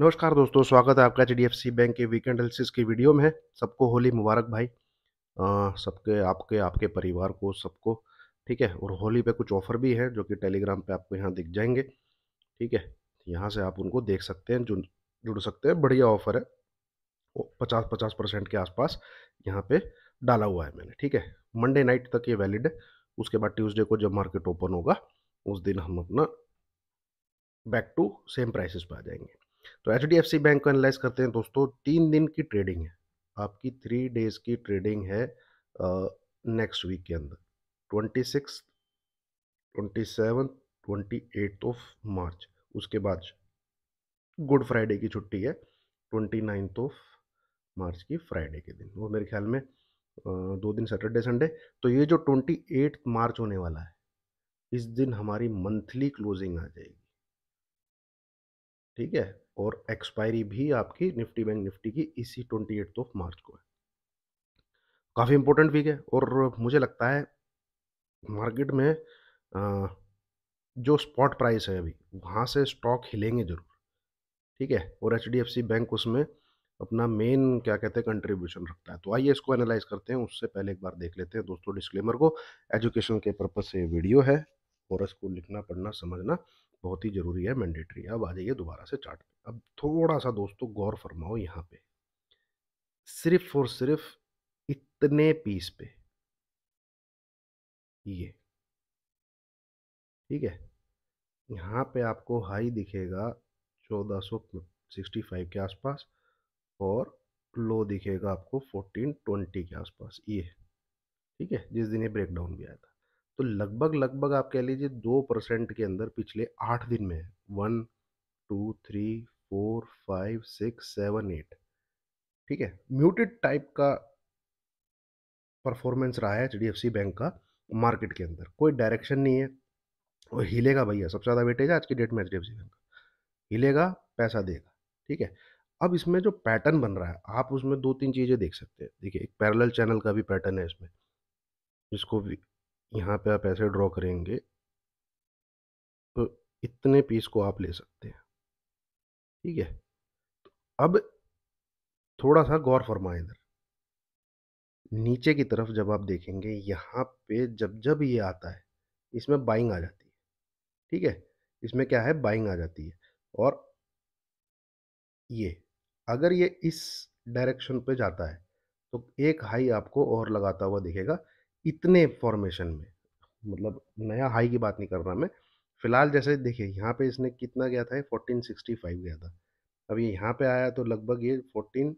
नमस्कार दोस्तों स्वागत है आपका एच बैंक के वीकेंड एलिसिस की वीडियो में सबको होली मुबारक भाई सबके आपके आपके परिवार को सबको ठीक है और होली पे कुछ ऑफर भी हैं जो कि टेलीग्राम पे आपको यहाँ दिख जाएंगे ठीक है यहाँ से आप उनको देख सकते हैं जुड़ जुड़ सकते हैं बढ़िया ऑफर है पचास पचास परसेंट के आसपास यहाँ पर डाला हुआ है मैंने ठीक है मंडे नाइट तक ये वैलिड है उसके बाद ट्यूजडे को जब मार्केट ओपन होगा उस दिन हम अपना बैक टू सेम प्राइसेस पर आ जाएंगे तो एच बैंक को एनालाइज करते हैं दोस्तों तीन दिन की ट्रेडिंग है आपकी थ्री डेज की ट्रेडिंग है नेक्स्ट वीक के अंदर twenty six twenty seven twenty eight of March उसके बाद गुड फ्राइडे की छुट्टी है ट्वेंटी नाइन्थ ऑफ मार्च की फ्राइडे के दिन वो मेरे ख्याल में दो दिन सैटरडे संडे तो ये जो ट्वेंटी एट मार्च होने वाला है इस दिन हमारी मंथली क्लोजिंग आ जाएगी ठीक है और एक्सपायरी भी आपकी निफ्टी बैंक निफ्टी की इसी ट्वेंटी एट्थ ऑफ मार्च को है काफ़ी इंपॉर्टेंट वीक है और मुझे लगता है मार्केट में जो स्पॉट प्राइस है अभी वहाँ से स्टॉक हिलेंगे ज़रूर ठीक है और एच बैंक उसमें अपना मेन क्या कहते हैं कंट्रीब्यूशन रखता है तो आइए इसको एनालाइज करते हैं उससे पहले एक बार देख लेते हैं दोस्तों डिस्क्लेमर को एजुकेशन के पर्पज़ से वीडियो है और इसको लिखना पढ़ना समझना बहुत ही ज़रूरी है मैंडेटरी है अब आ जाइए दोबारा से चार्ट अब थोड़ा सा दोस्तों गौर फरमाओ यहाँ पे सिर्फ और सिर्फ इतने पीस पे ये ठीक है यहाँ पे आपको हाई दिखेगा 1465 के आसपास और लो दिखेगा आपको 1420 के आसपास ये ठीक है जिस दिन ये ब्रेकडाउन भी आया था तो लगभग लगभग आप कह लीजिए दो परसेंट के अंदर पिछले आठ दिन में one two three four five six seven eight ठीक है म्यूटेड टाइप का परफॉर्मेंस रहा है एच बैंक का मार्केट के अंदर कोई डायरेक्शन नहीं है और हिलेगा भैया सबसे ज़्यादा वेटेज आज की डेट में एच बैंक का हिलेगा पैसा देगा ठीक है अब इसमें जो पैटर्न बन रहा है आप उसमें दो तीन चीज़ें देख सकते हैं देखिए एक पैरेलल चैनल का भी पैटर्न है इसमें जिसको यहाँ पे आप ऐसे ड्रॉ करेंगे तो इतने पीस को आप ले सकते हैं ठीक है तो अब थोड़ा सा गौर फरमाए इधर नीचे की तरफ जब आप देखेंगे यहाँ पे जब जब ये आता है इसमें बाइंग आ जाती है ठीक है इसमें क्या है बाइंग आ जाती है और ये अगर ये इस डायरेक्शन पे जाता है तो एक हाई आपको और लगाता हुआ दिखेगा इतने फॉर्मेशन में मतलब नया हाई की बात नहीं कर रहा मैं फिलहाल जैसे देखिए यहाँ पे इसने कितना गया था फोर्टीन सिक्सटी फाइव गया था अब ये यहाँ पे आया तो लगभग ये फोर्टीन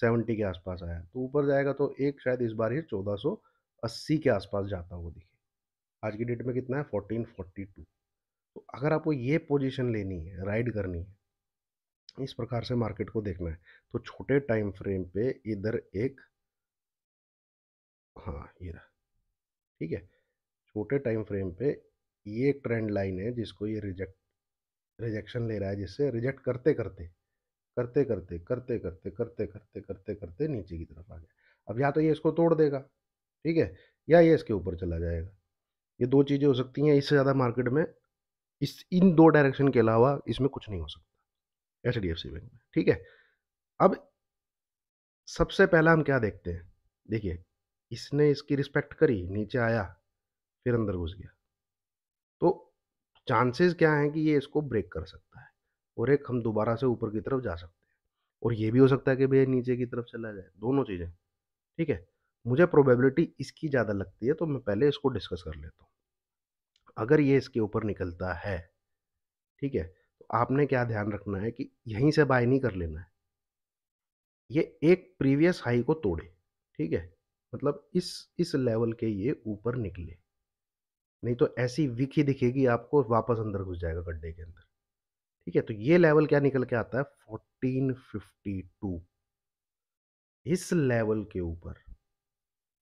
सेवेंटी के आसपास आया तो ऊपर जाएगा तो एक शायद इस बार ये चौदह सौ अस्सी के आसपास जाता हुआ दिखे आज की डेट में कितना है फोर्टीन फोर्टी टू तो अगर आपको ये पोजीशन लेनी है राइड करनी है इस प्रकार से मार्केट को देखना है तो छोटे टाइम फ्रेम पे इधर एक हाँ ये रहा ठीक है छोटे टाइम फ्रेम पे ये एक ट्रेंड लाइन है जिसको ये रिजेक्ट रिजेक्शन ले रहा है जिससे रिजेक्ट करते करते करते करते करते करते करते करते करते करते नीचे की तरफ आ गया अब या तो ये इसको तोड़ देगा ठीक है या ये इसके ऊपर चला जाएगा ये दो चीज़ें हो सकती हैं इससे ज़्यादा मार्केट में इस इन दो डायरेक्शन के अलावा इसमें कुछ नहीं हो सकता H D F C bank में ठीक है अब सबसे पहला हम क्या देखते हैं देखिए इसने इसकी रिस्पेक्ट करी नीचे आया फिर अंदर घुस गया तो चांसेस क्या हैं कि ये इसको ब्रेक कर सकता है और एक हम दोबारा से ऊपर की तरफ जा सकते हैं और ये भी हो सकता है कि भैया नीचे की तरफ चला जाए दोनों चीज़ें ठीक है मुझे प्रोबेबिलिटी इसकी ज़्यादा लगती है तो मैं पहले इसको डिस्कस कर लेता हूँ अगर ये इसके ऊपर निकलता है ठीक है तो आपने क्या ध्यान रखना है कि यहीं से बाय नहीं कर लेना है ये एक प्रीवियस हाई को तोड़े ठीक है मतलब इस इस लेवल के ये ऊपर निकले नहीं तो ऐसी ही दिखेगी आपको वापस अंदर घुस जाएगा गड्ढे के अंदर ठीक है तो ये लेवल क्या निकल के आता है फोर्टीन फिफ्टी टू इस लेवल के ऊपर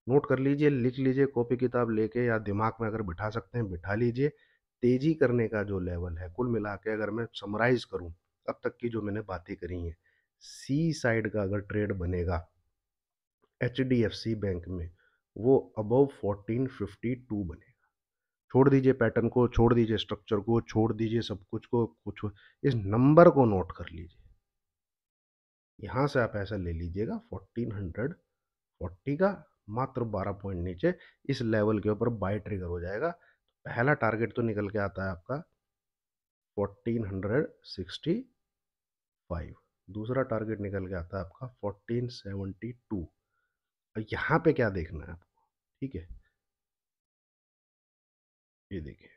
नोट कर लीजिए लिख लीजिए कॉपी किताब लेके या दिमाग में अगर बिठा सकते हैं बिठा लीजिए तेजी करने का जो लेवल है कुल मिला के अगर मैं समराइज करूं अब तक की जो मैंने बातें करी हैं सी साइड का अगर ट्रेड बनेगा H D F C bank में वो अबव फोर्टीन फिफ्टी टू बनेगा छोड़ दीजिए पैटर्न को छोड़ दीजिए स्ट्रक्चर को छोड़ दीजिए सब कुछ को कुछ इस नंबर को नोट कर लीजिए यहाँ से आप ऐसा ले लीजिएगा फोर्टीन हंड्रेड फोर्टी का मात्र बारह पॉइंट नीचे इस लेवल के ऊपर बाय ट्रिगर हो जाएगा पहला टारगेट तो निकल के आता है आपका फोर्टीन हंड्रेड सिक्सटी फाइव दूसरा टारगेट निकल के आता है आपका फोर्टीन सेवेंटी टू और यहाँ पे क्या देखना है आपको ठीक है ये देखिए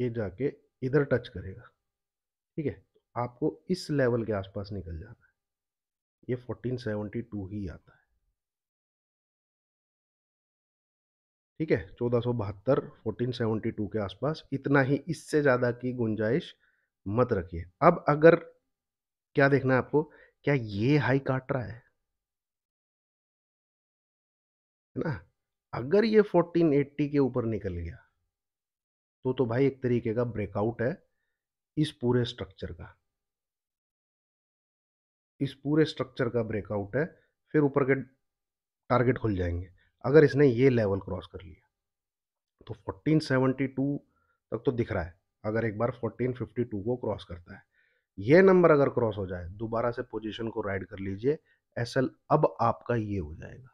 ये जाके इधर टच करेगा ठीक है आपको इस लेवल के आसपास निकल जाना है ये 1472 ही आता है ठीक है चौदह सौ बहत्तर फोर्टीन सेवनटी टू के आसपास इतना ही इससे ज़्यादा की गुंजाइश मत रखिए अब अगर क्या देखना है आपको क्या ये हाई काट रहा है ना अगर ये 1480 के ऊपर निकल गया तो तो भाई एक तरीके का ब्रेकआउट है इस पूरे स्ट्रक्चर का इस पूरे स्ट्रक्चर का ब्रेकआउट है फिर ऊपर के टारगेट खुल जाएंगे अगर इसने ये लेवल क्रॉस कर लिया तो 1472 तक तो दिख रहा है अगर एक बार 1452 को क्रॉस करता है ये नंबर अगर क्रॉस हो जाए दोबारा से पोजीशन को राइड कर लीजिए एसएल अब आपका ये हो जाएगा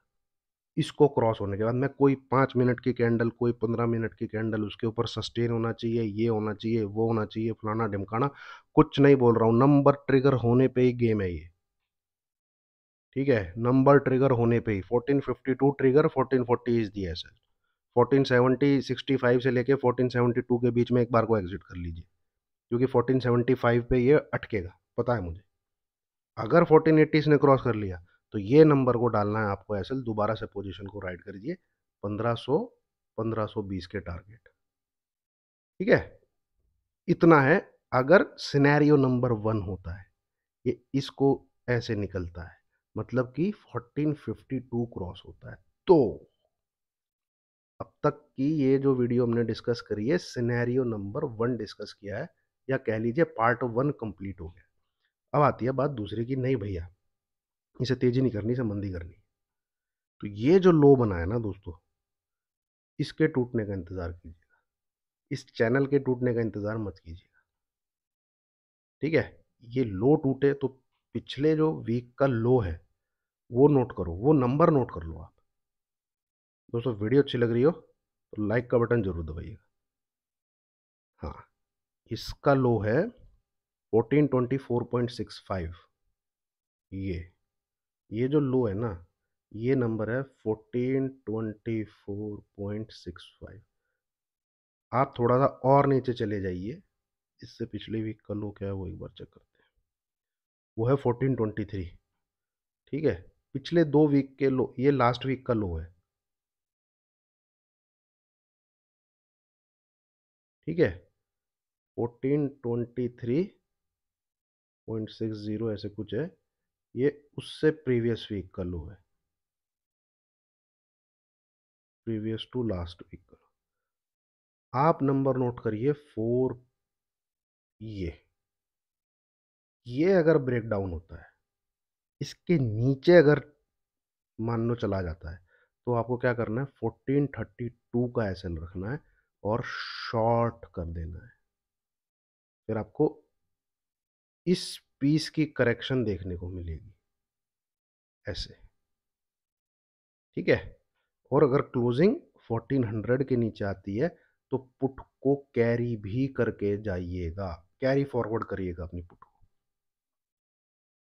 इसको क्रॉस होने के बाद मैं कोई पाँच मिनट की कैंडल कोई पंद्रह मिनट की कैंडल उसके ऊपर सस्टेन होना चाहिए ये होना चाहिए वो होना चाहिए फलाना ढिमकाना कुछ नहीं बोल रहा हूँ नंबर ट्रिगर होने पे ही गेम है ये ठीक है नंबर ट्रिगर होने पे ही fourteen fifty two trigger fourteen forty is the S L fourteen seventy sixty five से लेके फोर्टीन सेवेंटी टू के बीच में एक बार को एग्जिट कर लीजिए क्योंकि 1475 पे ये अटकेगा पता है मुझे अगर 1480 ने क्रॉस कर लिया तो ये नंबर को डालना है आपको ऐसे दोबारा से पोजीशन को राइट करिए 1500 1520 के टारगेट ठीक है इतना है अगर सिनेरियो नंबर वन होता है ये इसको ऐसे निकलता है मतलब कि 1452 क्रॉस होता है तो अब तक की ये जो वीडियो हमने डिस्कस करी है सिनेरियो नंबर वन डिस्कस किया है या कह लीजिए पार्ट वन कंप्लीट हो गया अब आती है बात दूसरे की नहीं भैया इसे तेजी नहीं करनी इसे मंदी करनी तो ये जो लो बना है ना दोस्तों इसके टूटने का इंतज़ार कीजिएगा इस चैनल के टूटने का इंतज़ार मत कीजिएगा ठीक है ये लो टूटे तो पिछले जो वीक का लो है वो नोट करो वो नंबर नोट कर लो आप दोस्तों वीडियो अच्छी लग रही हो तो लाइक का बटन जरूर दबाइएगा हाँ इसका लो है fourteen twenty four point six five ये ये जो लो है ना ये नंबर है fourteen twenty four point six five आप थोड़ा सा और नीचे चले जाइए इससे पिछले वीक का लो क्या है वो एक बार चेक करते हैं वो है 1423 ट्वेंटी थ्री ठीक है पिछले दो वीक के लो ये लास्ट वीक का लो है ठीक है fourteen twenty three point six zero ऐसे कुछ है ये उससे प्रीवियस वीक का लो है प्रीवियस टू लास्ट वीक का आप नंबर नोट करिए फोर ये ये अगर ब्रेक डाउन होता है इसके नीचे अगर मान लो चला जाता है तो आपको क्या करना है फोर्टीन थर्टी टू का एस रखना है और शॉर्ट कर देना है फिर आपको इस पीस की करेक्शन देखने को मिलेगी ऐसे ठीक है और अगर क्लोजिंग 1400 के नीचे आती है तो पुट को कैरी भी करके जाइएगा कैरी फॉरवर्ड करिएगा अपनी पुट को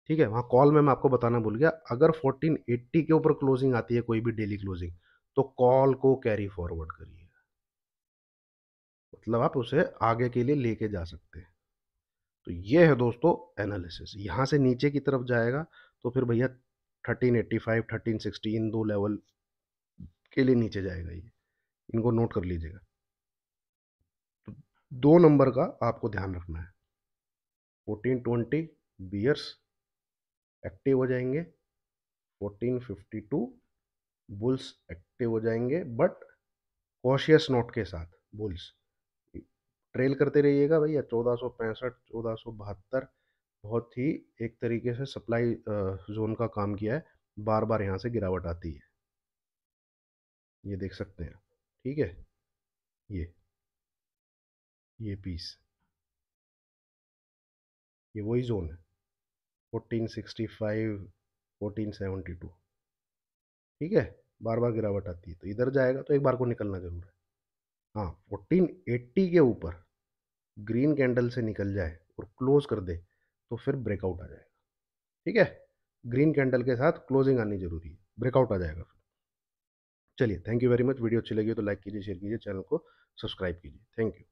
ठीक है वहां कॉल में मैं आपको बताना भूल गया अगर 1480 के ऊपर क्लोजिंग आती है कोई भी डेली क्लोजिंग तो कॉल को कैरी फॉरवर्ड करिए मतलब आप उसे आगे के लिए लेके जा सकते हैं तो ये है दोस्तों एनालिसिस यहाँ से नीचे की तरफ जाएगा तो फिर भैया thirteen eighty five thirteen sixty इन दो लेवल के लिए नीचे जाएगा ये इनको नोट कर लीजिएगा तो दो नंबर का आपको ध्यान रखना है फोर्टीन ट्वेंटी बियर्स एक्टिव हो जाएंगे fourteen fifty two bulls active हो जाएंगे बट कॉशियस नोट के साथ बुल्स ट्रेल करते रहिएगा भैया चौदह सौ पैंसठ चौदह सौ बहत्तर बहुत ही एक तरीके से सप्लाई जोन का काम किया है बार बार यहाँ से गिरावट आती है ये देख सकते हैं ठीक है ये ये पीस ये वही जोन है fourteen sixty five fourteen seventy two ठीक है बार बार गिरावट आती है तो इधर जाएगा तो एक बार को निकलना जरूर है हाँ फोर्टीन एट्टी के ऊपर ग्रीन कैंडल से निकल जाए और क्लोज कर दे तो फिर ब्रेकआउट आ जाएगा ठीक है ग्रीन कैंडल के साथ क्लोजिंग आनी जरूरी है ब्रेकआउट आ जाएगा फिर चलिए thank you very much video अच्छी लगी तो लाइक कीजिए शेयर कीजिए चैनल को सब्सक्राइब कीजिए थैंक यू